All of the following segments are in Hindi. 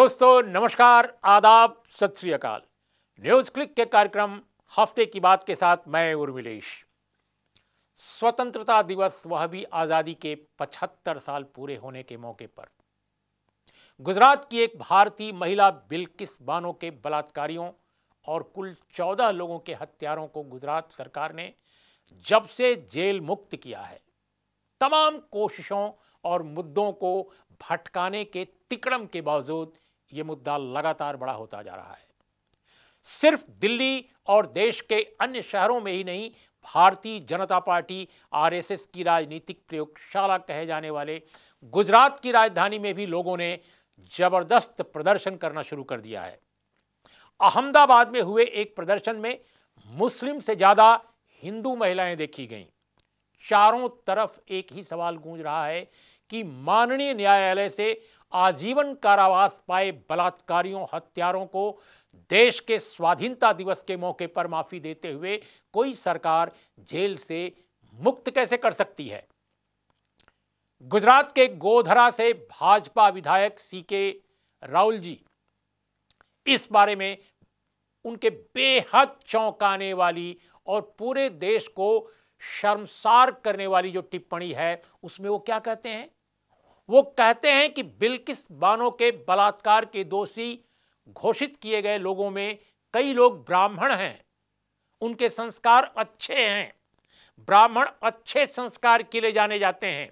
दोस्तों नमस्कार आदाब सत श्रीकाल न्यूज क्लिक के कार्यक्रम हफ्ते की बात के साथ मैं उर्मिलेश स्वतंत्रता दिवस वह भी आज़ादी के 75 साल पूरे होने के मौके पर गुजरात की एक भारतीय महिला बिल्किस बानो के बलात्कारियों और कुल 14 लोगों के हत्यारों को गुजरात सरकार ने जब से जेल मुक्त किया है तमाम कोशिशों और मुद्दों को भटकाने के तिकड़म के बावजूद ये मुद्दा लगातार बड़ा होता जा रहा है सिर्फ दिल्ली और देश के अन्य शहरों में ही नहीं भारतीय जनता पार्टी आरएसएस की राजनीतिक प्रयोगशाला कहे जाने वाले गुजरात की राजधानी में भी लोगों ने जबरदस्त प्रदर्शन करना शुरू कर दिया है अहमदाबाद में हुए एक प्रदर्शन में मुस्लिम से ज़्यादा हिंदू महिलाएं देखी गईं चारों तरफ एक ही सवाल गूंज रहा है कि माननीय न्यायालय से आजीवन कारावास पाए बलात्कारियों हत्यारों को देश के स्वाधीनता दिवस के मौके पर माफी देते हुए कोई सरकार जेल से मुक्त कैसे कर सकती है गुजरात के गोधरा से भाजपा विधायक सी के राहुल जी इस बारे में उनके बेहद चौंकाने वाली और पूरे देश को शर्मसार करने वाली जो टिप्पणी है उसमें वो क्या कहते हैं वो कहते हैं कि बिल्किस बानो के बलात्कार के दोषी घोषित किए गए लोगों में कई लोग ब्राह्मण हैं उनके संस्कार अच्छे हैं ब्राह्मण अच्छे संस्कार के लिए जाने जाते हैं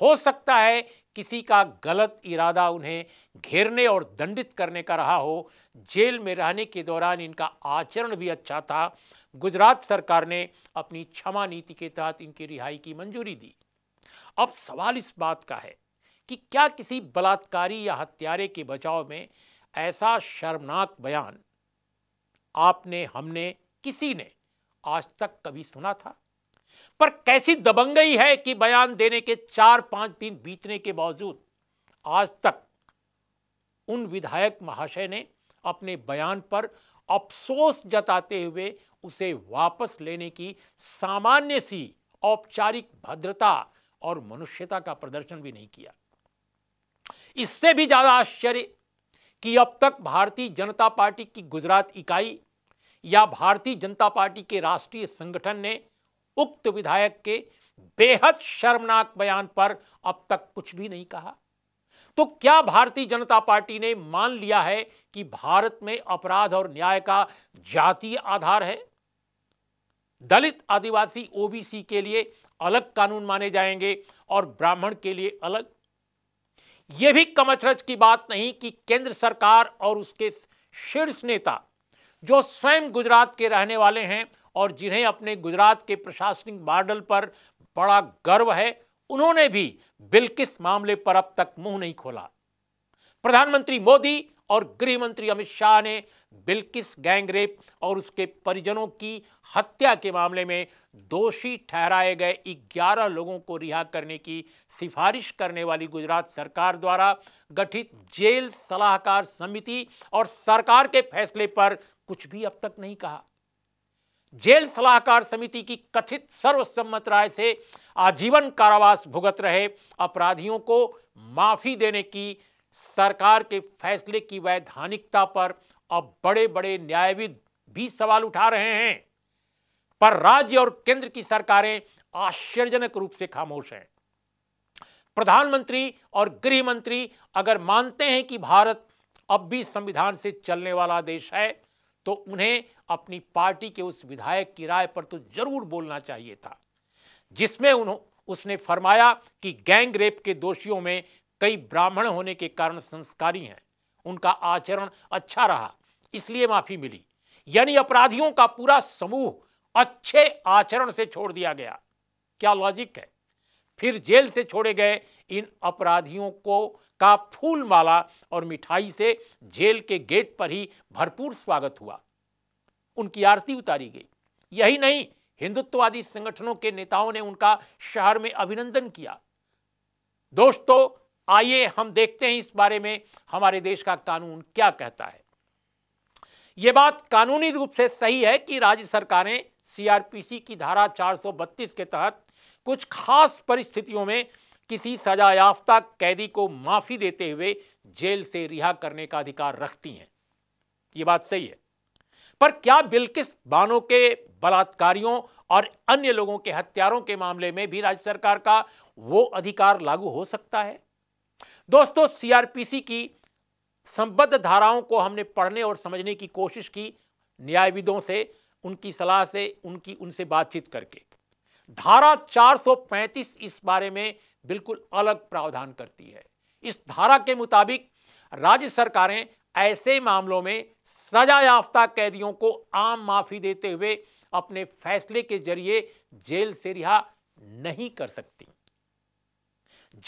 हो सकता है किसी का गलत इरादा उन्हें घेरने और दंडित करने का रहा हो जेल में रहने के दौरान इनका आचरण भी अच्छा था गुजरात सरकार ने अपनी क्षमा नीति के तहत इनकी रिहाई की मंजूरी दी अब सवाल इस बात का है कि क्या किसी बलात्कारी या हत्यारे के बचाव में ऐसा शर्मनाक बयान आपने हमने किसी ने आज तक कभी सुना था पर कैसी दबंगई है कि बयान देने के चार पांच दिन बीतने के बावजूद आज तक उन विधायक महाशय ने अपने बयान पर अफसोस जताते हुए उसे वापस लेने की सामान्य सी औपचारिक भद्रता और मनुष्यता का प्रदर्शन भी नहीं किया इससे भी ज़्यादा आश्चर्य कि अब तक भारतीय जनता पार्टी की गुजरात इकाई या भारतीय जनता पार्टी के राष्ट्रीय संगठन ने उक्त विधायक के बेहद शर्मनाक बयान पर अब तक कुछ भी नहीं कहा तो क्या भारतीय जनता पार्टी ने मान लिया है कि भारत में अपराध और न्याय का जातीय आधार है दलित आदिवासी ओबीसी के लिए अलग कानून माने जाएंगे और ब्राह्मण के लिए अलग यह भी कमचरज की बात नहीं कि केंद्र सरकार और उसके शीर्ष नेता जो स्वयं गुजरात के रहने वाले हैं और जिन्हें अपने गुजरात के प्रशासनिक मॉडल पर बड़ा गर्व है उन्होंने भी बिल्किस मामले पर अब तक मुंह नहीं खोला प्रधानमंत्री मोदी और गृह मंत्री अमित शाह ने बिल्किस गैंगरेप और उसके परिजनों की हत्या के मामले में दोषी ठहराए गए 11 लोगों को रिहा करने की सिफारिश करने वाली गुजरात सरकार द्वारा गठित जेल सलाहकार समिति और सरकार के फैसले पर कुछ भी अब तक नहीं कहा जेल सलाहकार समिति की कथित सर्वसम्मत राय से आजीवन कारावास भुगत रहे अपराधियों को माफी देने की सरकार के फैसले की वैधानिकता पर अब बड़े बड़े न्यायविद भी सवाल उठा रहे हैं पर राज्य और केंद्र की सरकारें आश्चर्यजनक रूप से खामोश हैं प्रधानमंत्री और गृह मंत्री अगर मानते हैं कि भारत अब भी संविधान से चलने वाला देश है तो उन्हें अपनी पार्टी के उस विधायक की राय पर तो जरूर बोलना चाहिए था जिसमें उन्होंने उसने फरमाया कि गैंग रेप के दोषियों में कई ब्राह्मण होने के कारण संस्कारी हैं उनका आचरण अच्छा रहा इसलिए माफी मिली यानी अपराधियों का पूरा समूह अच्छे आचरण से छोड़ दिया गया क्या लॉजिक है फिर जेल से छोड़े गए इन अपराधियों को का फूल माला और मिठाई से जेल के गेट पर ही भरपूर स्वागत हुआ उनकी आरती उतारी गई यही नहीं हिंदुत्ववादी संगठनों के नेताओं ने उनका शहर में अभिनंदन किया दोस्तों आइए हम देखते हैं इस बारे में हमारे देश का कानून क्या कहता है यह बात कानूनी रूप से सही है कि राज्य सरकारें सीआरपीसी की धारा 432 के तहत कुछ खास परिस्थितियों में किसी सजायाफ्ता कैदी को माफी देते हुए जेल से रिहा करने का अधिकार रखती हैं ये बात सही है पर क्या बिल्किस बानों के बलात्कारियों और अन्य लोगों के हत्यारों के मामले में भी राज्य सरकार का वो अधिकार लागू हो सकता है दोस्तों सीआरपीसी की संबद्ध धाराओं को हमने पढ़ने और समझने की कोशिश की न्यायविदों से उनकी सलाह से उनकी उनसे बातचीत करके धारा 435 इस बारे में बिल्कुल अलग प्रावधान करती है इस धारा के मुताबिक राज्य सरकारें ऐसे मामलों में सजा याफ्ता कैदियों को आम माफी देते हुए अपने फैसले के जरिए जेल से रिहा नहीं कर सकती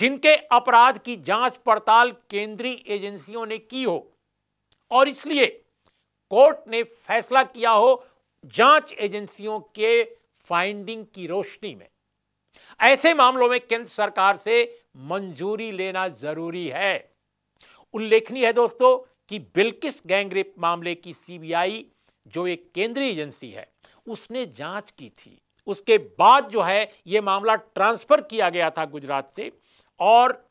जिनके अपराध की जांच पड़ताल केंद्रीय एजेंसियों ने की हो और इसलिए कोर्ट ने फैसला किया हो जांच एजेंसियों के फाइंडिंग की रोशनी में ऐसे मामलों में केंद्र सरकार से मंजूरी लेना जरूरी है उल्लेखनीय है दोस्तों कि बिल्किस गैंगरेप मामले की सीबीआई जो एक केंद्रीय एजेंसी है उसने जांच की थी उसके बाद जो है यह मामला ट्रांसफर किया गया था गुजरात से और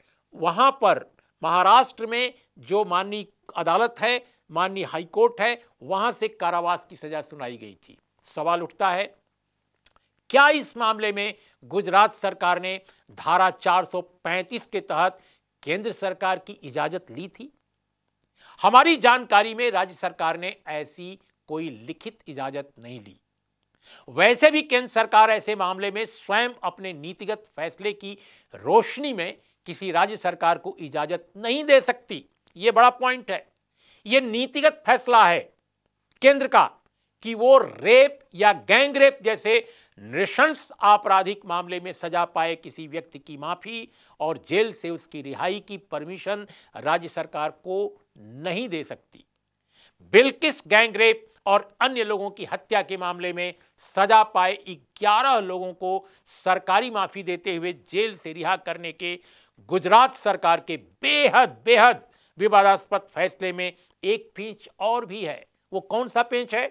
वहां पर महाराष्ट्र में जो माननीय अदालत है माननीय हाईकोर्ट है वहां से कारावास की सजा सुनाई गई थी सवाल उठता है क्या इस मामले में गुजरात सरकार ने धारा 435 के तहत केंद्र सरकार की इजाजत ली थी हमारी जानकारी में राज्य सरकार ने ऐसी कोई लिखित इजाजत नहीं ली वैसे भी केंद्र सरकार ऐसे मामले में स्वयं अपने नीतिगत फैसले की रोशनी में किसी राज्य सरकार को इजाजत नहीं दे सकती यह बड़ा पॉइंट है यह नीतिगत फैसला है केंद्र का कि वो रेप या गैंग रेप जैसे नृशंस आपराधिक मामले में सजा पाए किसी व्यक्ति की माफी और जेल से उसकी रिहाई की परमिशन राज्य सरकार को नहीं दे सकती बिल्किस गैंग रेप और अन्य लोगों की हत्या के मामले में सजा पाए 11 लोगों को सरकारी माफी देते हुए जेल से रिहा करने के गुजरात सरकार के बेहद बेहद विवादास्पद फैसले में एक पेंच और भी है वो कौन सा पेंच है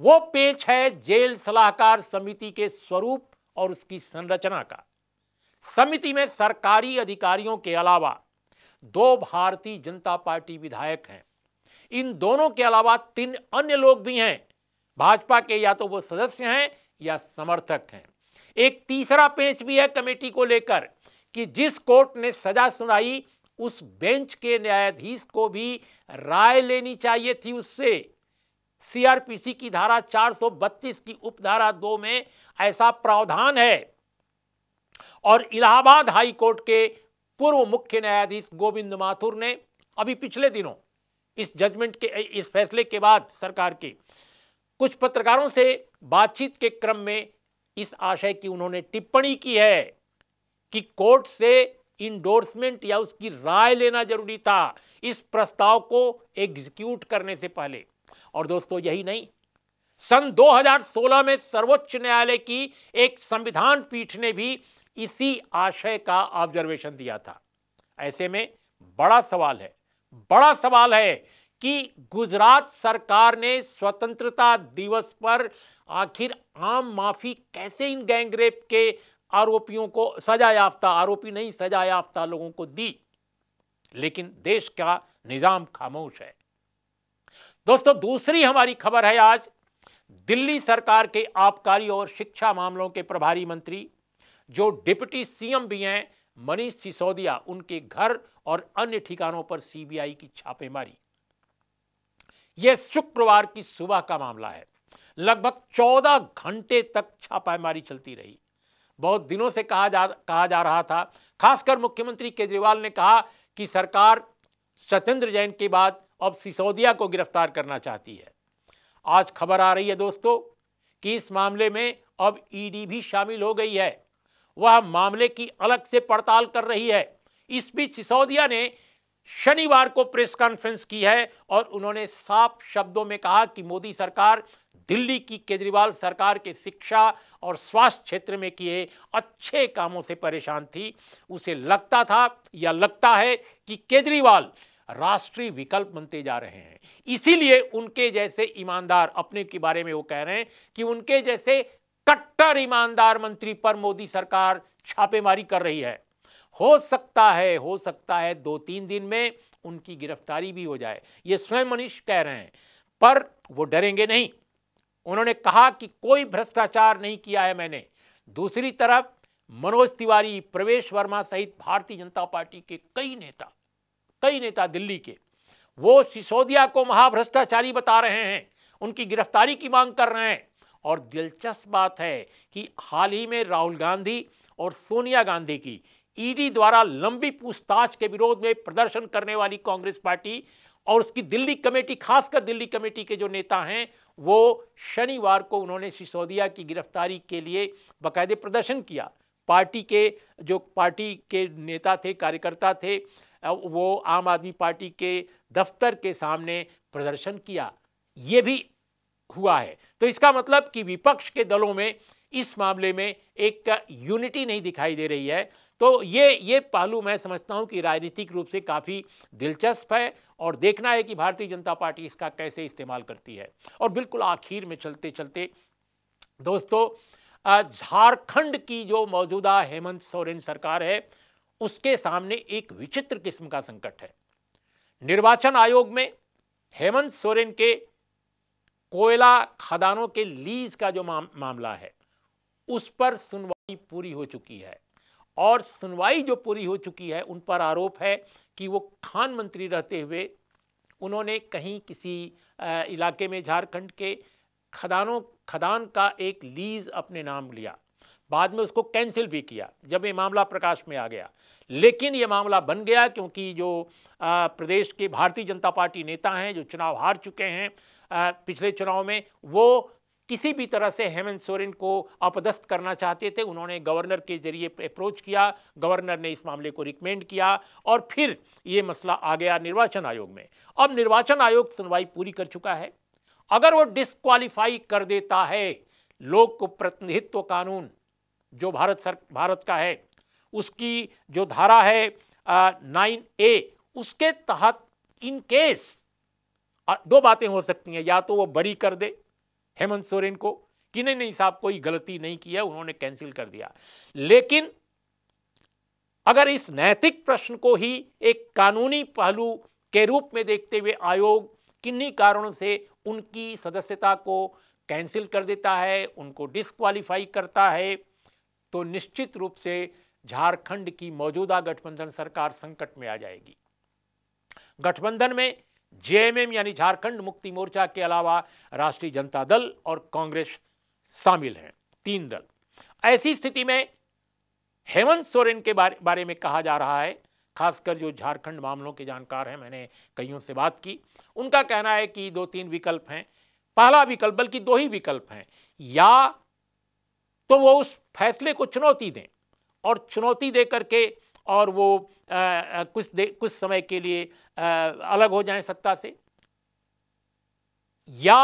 वो पेंच है जेल सलाहकार समिति के स्वरूप और उसकी संरचना का समिति में सरकारी अधिकारियों के अलावा दो भारतीय जनता पार्टी विधायक हैं इन दोनों के अलावा तीन अन्य लोग भी हैं भाजपा के या तो वो सदस्य हैं या समर्थक हैं एक तीसरा पेंच भी है कमेटी को लेकर कि जिस कोर्ट ने सजा सुनाई उस बेंच के न्यायाधीश को भी राय लेनी चाहिए थी उससे सीआरपीसी की धारा 432 की उपधारा दो में ऐसा प्रावधान है और इलाहाबाद हाई कोर्ट के पूर्व मुख्य न्यायाधीश गोविंद माथुर ने अभी पिछले दिनों इस जजमेंट के इस फैसले के बाद सरकार के कुछ पत्रकारों से बातचीत के क्रम में इस आशय की उन्होंने टिप्पणी की है कि कोर्ट से इंडोर्समेंट या उसकी राय लेना जरूरी था इस प्रस्ताव को एग्जीक्यूट करने से पहले और दोस्तों यही नहीं सन 2016 में सर्वोच्च न्यायालय की एक संविधान पीठ ने भी इसी आशय का ऑब्जर्वेशन दिया था ऐसे में बड़ा सवाल है बड़ा सवाल है कि गुजरात सरकार ने स्वतंत्रता दिवस पर आखिर आम माफी कैसे इन गैंगरेप के आरोपियों को सजा याफ्ता आरोपी नहीं सजा याफ्ता लोगों को दी लेकिन देश का निज़ाम खामोश है दोस्तों दूसरी हमारी खबर है आज दिल्ली सरकार के आबकारी और शिक्षा मामलों के प्रभारी मंत्री जो डिप्टी सीएम भी हैं मनीष सिसोदिया उनके घर और अन्य ठिकानों पर सीबीआई की छापेमारी यह शुक्रवार की सुबह का मामला है लगभग 14 घंटे तक छापेमारी चलती रही बहुत दिनों से कहा जा कहा जा रहा था खासकर मुख्यमंत्री केजरीवाल ने कहा कि सरकार सत्येंद्र जैन के बाद अब सिसोदिया को गिरफ्तार करना चाहती है आज खबर आ रही है दोस्तों कि इस मामले में अब ईडी भी शामिल हो गई है वह मामले की अलग से पड़ताल कर रही है इस बीच सिसोदिया ने शनिवार को प्रेस कॉन्फ्रेंस की है और उन्होंने साफ शब्दों में कहा कि मोदी सरकार दिल्ली की केजरीवाल सरकार के शिक्षा और स्वास्थ्य क्षेत्र में किए अच्छे कामों से परेशान थी उसे लगता था या लगता है कि केजरीवाल राष्ट्रीय विकल्प बनते जा रहे हैं इसीलिए उनके जैसे ईमानदार अपने के बारे में वो कह रहे हैं कि उनके जैसे कट्टर ईमानदार मंत्री पर मोदी सरकार छापेमारी कर रही है हो सकता है हो सकता है दो तीन दिन में उनकी गिरफ्तारी भी हो जाए ये स्वयं मनीष कह रहे हैं पर वो डरेंगे नहीं उन्होंने कहा कि कोई भ्रष्टाचार नहीं किया है मैंने दूसरी तरफ मनोज तिवारी प्रवेश वर्मा सहित भारतीय जनता पार्टी के कई नेता कई नेता दिल्ली के वो सिसोदिया को महाभ्रष्टाचारी बता रहे हैं उनकी गिरफ्तारी की मांग कर रहे हैं और दिलचस्प बात है कि हाल ही में राहुल गांधी और सोनिया गांधी की ईडी द्वारा लंबी पूछताछ के विरोध में प्रदर्शन करने वाली कांग्रेस पार्टी और उसकी दिल्ली कमेटी खासकर दिल्ली कमेटी के जो नेता हैं वो शनिवार को उन्होंने सिसोदिया की गिरफ्तारी के लिए बाकायदे प्रदर्शन किया पार्टी के जो पार्टी के नेता थे कार्यकर्ता थे वो आम आदमी पार्टी के दफ्तर के सामने प्रदर्शन किया ये भी हुआ है तो इसका मतलब कि विपक्ष के दलों में इस मामले में एक यूनिटी नहीं दिखाई दे रही है तो ये ये पहलू मैं समझता हूँ कि राजनीतिक रूप से काफ़ी दिलचस्प है और देखना है कि भारतीय जनता पार्टी इसका कैसे इस्तेमाल करती है और बिल्कुल आखिर में चलते चलते दोस्तों झारखंड की जो मौजूदा हेमंत सोरेन सरकार है उसके सामने एक विचित्र किस्म का संकट है निर्वाचन आयोग में हेमंत सोरेन के कोयला खदानों के लीज का जो मामला है उस पर सुनवाई पूरी हो चुकी है और सुनवाई जो पूरी हो चुकी है उन पर आरोप है कि वो खान मंत्री रहते हुए उन्होंने कहीं किसी इलाके में झारखंड के खदानों खदान का एक लीज़ अपने नाम लिया बाद में उसको कैंसिल भी किया जब ये मामला प्रकाश में आ गया लेकिन ये मामला बन गया क्योंकि जो आ, प्रदेश के भारतीय जनता पार्टी नेता हैं जो चुनाव हार चुके हैं आ, पिछले चुनाव में वो किसी भी तरह से हेमंत सोरेन को अपदस्त करना चाहते थे उन्होंने गवर्नर के जरिए अप्रोच किया गवर्नर ने इस मामले को रिकमेंड किया और फिर ये मसला आ गया निर्वाचन आयोग में अब निर्वाचन आयोग सुनवाई पूरी कर चुका है अगर वो डिसक्वालीफाई कर देता है लोक प्रतिनिधित्व कानून जो भारत सर भारत का है उसकी जो धारा है नाइन ए उसके तहत इन केस दो बातें हो सकती हैं या तो वो बरी कर दे हेमंत सोरेन को कि नहीं नहीं साहब कोई गलती नहीं की है उन्होंने कैंसिल कर दिया लेकिन अगर इस नैतिक प्रश्न को ही एक कानूनी पहलू के रूप में देखते हुए आयोग किन्हीं कारणों से उनकी सदस्यता को कैंसिल कर देता है उनको डिसक्वालीफाई करता है तो निश्चित रूप से झारखंड की मौजूदा गठबंधन सरकार संकट में आ जाएगी गठबंधन में जेएमएम यानी झारखंड मुक्ति मोर्चा के अलावा राष्ट्रीय जनता दल और कांग्रेस शामिल हैं तीन दल ऐसी स्थिति में हेमंत सोरेन के बारे, बारे में कहा जा रहा है खासकर जो झारखंड मामलों के जानकार हैं मैंने कईयों से बात की उनका कहना है कि दो तीन विकल्प हैं पहला विकल्प बल्कि दो ही विकल्प हैं या तो वो उस फैसले को चुनौती दें और चुनौती दे करके और वो आ, कुछ दे कुछ समय के लिए आ, अलग हो जाएं सत्ता से या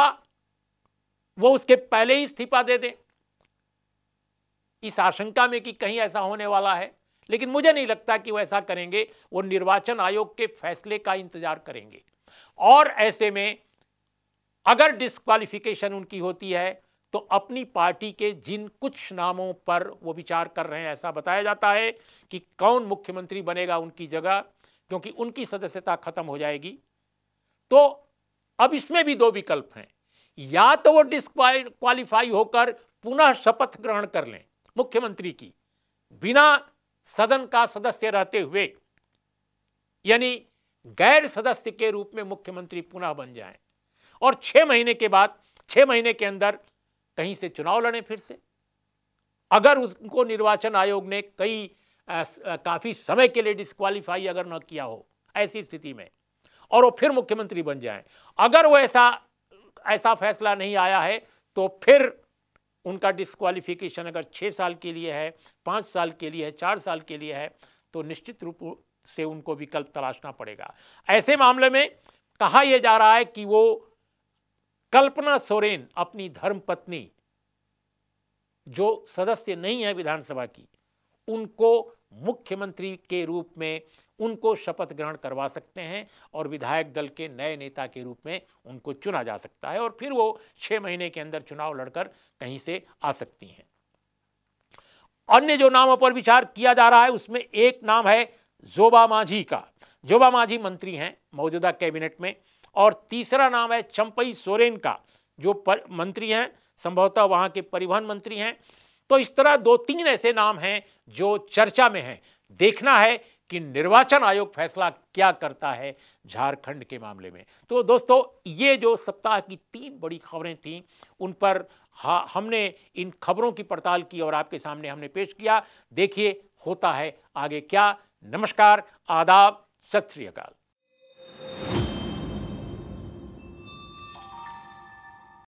वो उसके पहले ही इस्तीफा दे दें इस आशंका में कि कहीं ऐसा होने वाला है लेकिन मुझे नहीं लगता कि वो ऐसा करेंगे वो निर्वाचन आयोग के फैसले का इंतजार करेंगे और ऐसे में अगर डिस्कालिफिकेशन उनकी होती है तो अपनी पार्टी के जिन कुछ नामों पर वो विचार कर रहे हैं ऐसा बताया जाता है कि कौन मुख्यमंत्री बनेगा उनकी जगह क्योंकि उनकी सदस्यता खत्म हो जाएगी तो अब इसमें भी दो विकल्प हैं या तो वो डिस्क्वालीफाई होकर पुनः शपथ ग्रहण कर लें मुख्यमंत्री की बिना सदन का सदस्य रहते हुए यानी गैर सदस्य के रूप में मुख्यमंत्री पुनः बन जाएं और छह महीने के बाद छह महीने के अंदर कहीं से चुनाव लड़ें फिर से अगर उनको निर्वाचन आयोग ने कई काफ़ी समय के लिए डिस्कालीफाई अगर न किया हो ऐसी स्थिति में और वो फिर मुख्यमंत्री बन जाएं अगर वो ऐसा ऐसा फैसला नहीं आया है तो फिर उनका डिस्कालिफिकेशन अगर छः साल के लिए है पाँच साल के लिए है चार साल के लिए है तो निश्चित रूप से उनको विकल्प तलाशना पड़ेगा ऐसे मामले में कहा यह जा रहा है कि वो कल्पना सोरेन अपनी धर्मपत्नी जो सदस्य नहीं है विधानसभा की उनको मुख्यमंत्री के रूप में उनको शपथ ग्रहण करवा सकते हैं और विधायक दल के नए नेता के रूप में उनको चुना जा सकता है और फिर वो छह महीने के अंदर चुनाव लड़कर कहीं से आ सकती हैं अन्य जो नामों पर विचार किया जा रहा है उसमें एक नाम है जोबा मांझी का जोबा मांझी मंत्री हैं मौजूदा कैबिनेट में और तीसरा नाम है चंपई सोरेन का जो पर मंत्री हैं संभवतः वहाँ के परिवहन मंत्री हैं तो इस तरह दो तीन ऐसे नाम हैं जो चर्चा में हैं देखना है कि निर्वाचन आयोग फैसला क्या करता है झारखंड के मामले में तो दोस्तों ये जो सप्ताह की तीन बड़ी खबरें थीं उन पर हमने इन खबरों की पड़ताल की और आपके सामने हमने पेश किया देखिए होता है आगे क्या नमस्कार आदाब सत श्रीकाल